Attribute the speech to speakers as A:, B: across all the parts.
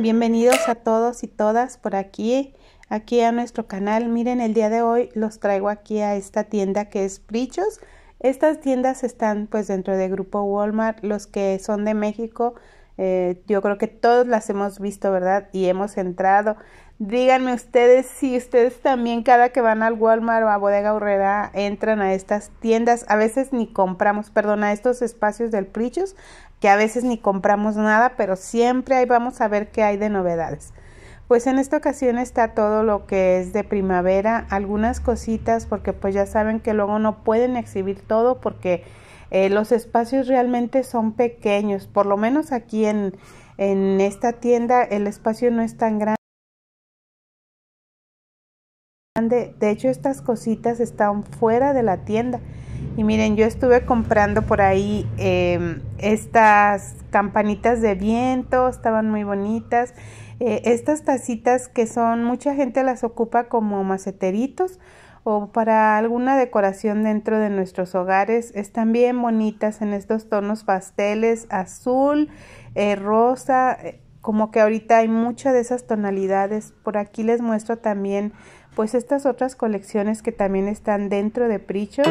A: bienvenidos a todos y todas por aquí, aquí a nuestro canal. Miren, el día de hoy los traigo aquí a esta tienda que es Prichos. Estas tiendas están pues dentro del grupo Walmart, los que son de México, eh, yo creo que todos las hemos visto, ¿verdad? Y hemos entrado. Díganme ustedes si ustedes también cada que van al Walmart o a Bodega Urrera entran a estas tiendas, a veces ni compramos, perdón, a estos espacios del Prichos que a veces ni compramos nada, pero siempre ahí vamos a ver qué hay de novedades. Pues en esta ocasión está todo lo que es de primavera, algunas cositas porque pues ya saben que luego no pueden exhibir todo porque eh, los espacios realmente son pequeños, por lo menos aquí en, en esta tienda el espacio no es tan grande. De hecho, estas cositas están fuera de la tienda. Y miren, yo estuve comprando por ahí em, estas campanitas de viento, estaban muy bonitas. Eh, estas tacitas que son, mucha gente las ocupa como maceteritos o para alguna decoración dentro de nuestros hogares. Están bien bonitas en estos tonos pasteles, azul, eh, rosa, eh, como que ahorita hay muchas de esas tonalidades. Por aquí les muestro también pues estas otras colecciones que también están dentro de Prichos.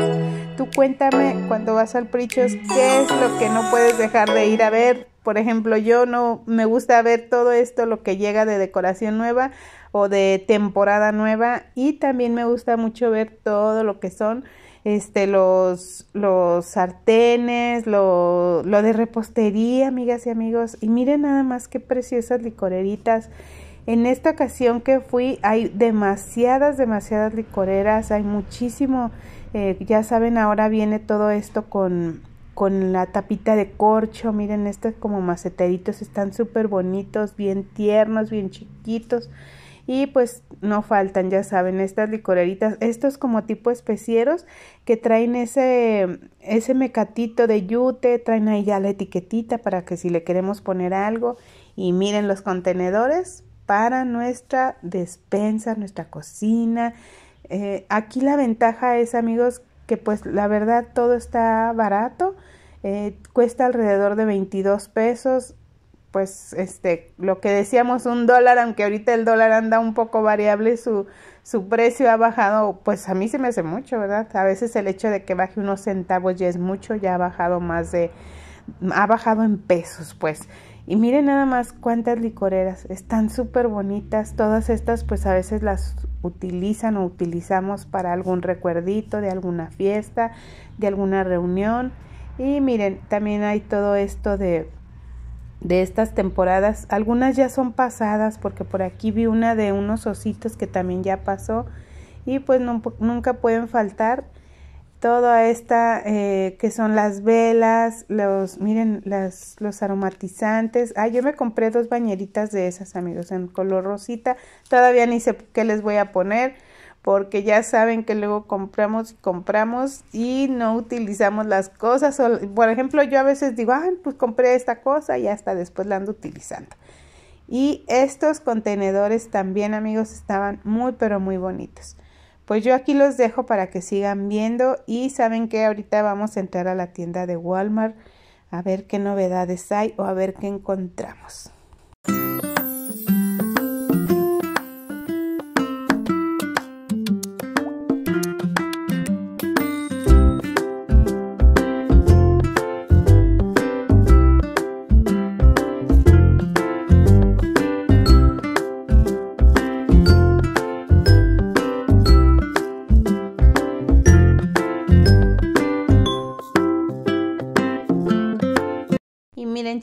A: Tú cuéntame cuando vas al Prichos qué es lo que no puedes dejar de ir a ver. Por ejemplo, yo no me gusta ver todo esto, lo que llega de decoración nueva o de temporada nueva y también me gusta mucho ver todo lo que son este, los, los sartenes, lo, lo, de repostería, amigas y amigos. Y miren nada más qué preciosas licoreritas. En esta ocasión que fui hay demasiadas, demasiadas licoreras, hay muchísimo, eh, ya saben, ahora viene todo esto con, con la tapita de corcho, miren, estos como maceteritos están súper bonitos, bien tiernos, bien chiquitos. Y pues no faltan, ya saben, estas licoreritas, estos como tipo especieros que traen ese, ese mecatito de yute, traen ahí ya la etiquetita para que si le queremos poner algo. Y miren los contenedores, para nuestra despensa, nuestra cocina. Eh, aquí la ventaja es, amigos, que pues la verdad todo está barato. Eh, cuesta alrededor de 22 pesos. Pues este, lo que decíamos, un dólar, aunque ahorita el dólar anda un poco variable, su, su precio ha bajado, pues a mí se me hace mucho, ¿verdad? A veces el hecho de que baje unos centavos ya es mucho, ya ha bajado más de, ha bajado en pesos, pues. Y miren nada más cuántas licoreras, están súper bonitas, todas estas pues a veces las utilizan o utilizamos para algún recuerdito de alguna fiesta, de alguna reunión. Y miren, también hay todo esto de de estas temporadas, algunas ya son pasadas porque por aquí vi una de unos ositos que también ya pasó y pues nunca pueden faltar toda esta eh, que son las velas, los, miren, los aromatizantes. Ah, yo me compré dos bañeritas de esas, amigos, en color rosita. Todavía ni sé qué les voy a poner porque ya saben que luego compramos y compramos y no utilizamos las cosas. Por ejemplo, yo a veces digo, ah, pues compré esta cosa y hasta después la ando utilizando. Y estos contenedores también, amigos, estaban muy, pero muy bonitos. Pues yo aquí los dejo para que sigan viendo y saben que ahorita vamos a entrar a la tienda de Walmart a ver qué novedades hay o a ver qué encontramos.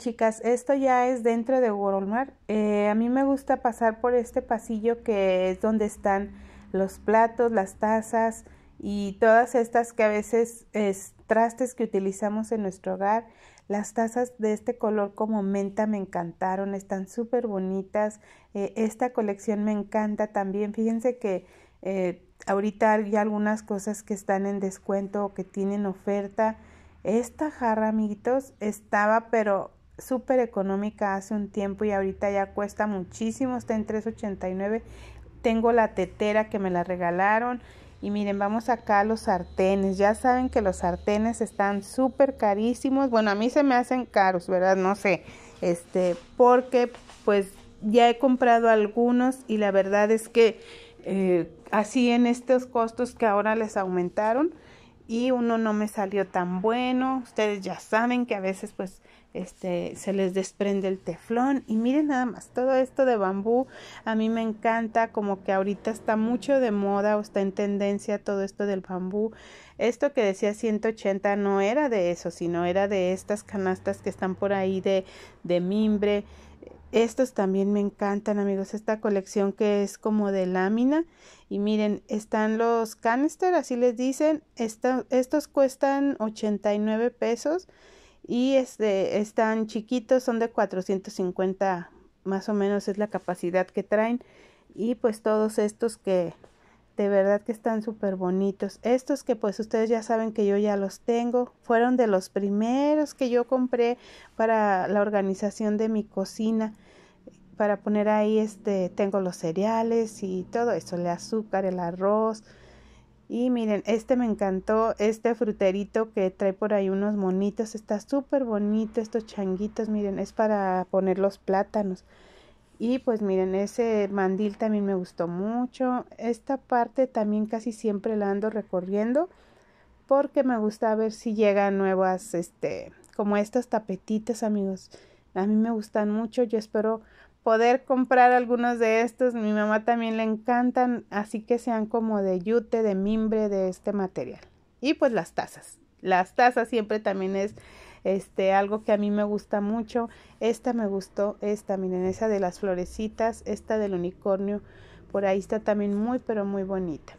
A: chicas, esto ya es dentro de Walmart. Eh, a mí me gusta pasar por este pasillo que es donde están los platos, las tazas y todas estas que a veces es trastes que utilizamos en nuestro hogar. Las tazas de este color como menta me encantaron, están súper bonitas. Eh, esta colección me encanta también. Fíjense que eh, ahorita hay algunas cosas que están en descuento o que tienen oferta. Esta jarra, amiguitos, estaba pero súper económica hace un tiempo y ahorita ya cuesta muchísimo, está en 3.89. Tengo la tetera que me la regalaron. Y miren, vamos acá a los sartenes. Ya saben que los sartenes están súper carísimos. Bueno, a mí se me hacen caros, ¿verdad? No sé. Este, porque pues ya he comprado algunos y la verdad es que eh, así en estos costos que ahora les aumentaron, y uno no me salió tan bueno. Ustedes ya saben que a veces pues este se les desprende el teflón y miren nada más todo esto de bambú a mí me encanta como que ahorita está mucho de moda o está en tendencia todo esto del bambú. Esto que decía 180 no era de eso, sino era de estas canastas que están por ahí de de mimbre estos también me encantan, amigos. Esta colección que es como de lámina. Y miren, están los canister, así les dicen. estos cuestan 89 pesos. Y este, están chiquitos, son de 450 más o menos es la capacidad que traen. Y pues todos estos que de verdad que están súper bonitos. Estos que pues ustedes ya saben que yo ya los tengo. Fueron de los primeros que yo compré para la organización de mi cocina para poner ahí este tengo los cereales y todo eso, el azúcar, el arroz. Y miren, este me encantó, este fruterito que trae por ahí unos monitos, está súper bonito estos changuitos, miren, es para poner los plátanos. Y pues miren, ese mandil también me gustó mucho. Esta parte también casi siempre la ando recorriendo porque me gusta ver si llegan nuevas, este, como estas tapetitas, amigos. A mí me gustan mucho, yo espero poder comprar algunos de estos. Mi mamá también le encantan, así que sean como de yute, de mimbre, de este material. Y pues las tazas. Las tazas siempre también es este algo que a mí me gusta mucho. Esta me gustó, esta, miren, esa de las florecitas, esta del unicornio. Por ahí está también muy pero muy bonita.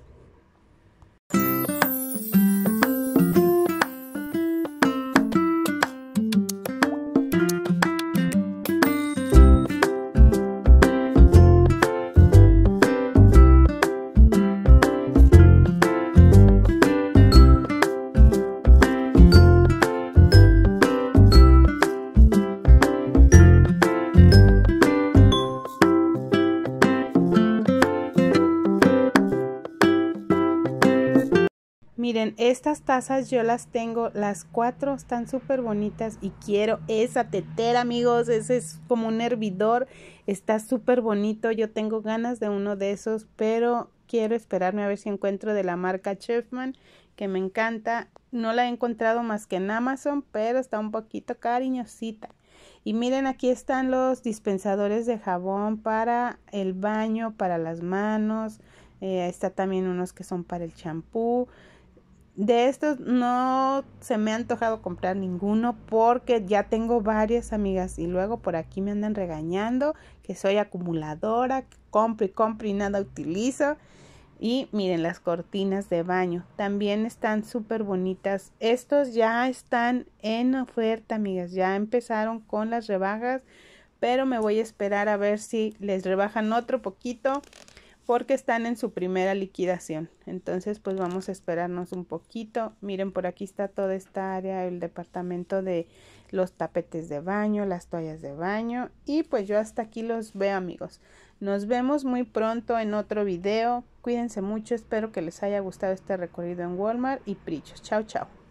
A: Miren, estas tazas yo las tengo, las cuatro están súper bonitas y quiero esa tetera, amigos. Ese es como un hervidor, está súper bonito. Yo tengo ganas de uno de esos, pero quiero esperarme a ver si encuentro de la marca Chefman, que me encanta. No la he encontrado más que en Amazon, pero está un poquito cariñosita. Y miren, aquí están los dispensadores de jabón para el baño, para las manos. Eh, está también unos que son para el champú. De estos no se me ha antojado comprar ninguno porque ya tengo varias amigas y luego por aquí me andan regañando que soy acumuladora, que compro y compro y nada utilizo. Y miren las cortinas de baño, también están súper bonitas. Estos ya están en oferta, amigas, ya empezaron con las rebajas, pero me voy a esperar a ver si les rebajan otro poquito porque están en su primera liquidación. Entonces, pues vamos a esperarnos un poquito. Miren, por aquí está toda esta área, el departamento de los tapetes de baño, las toallas de baño. Y pues yo hasta aquí los veo, amigos. Nos vemos muy pronto en otro video. Cuídense mucho. Espero que les haya gustado este recorrido en Walmart y Prichos. Chao, chao.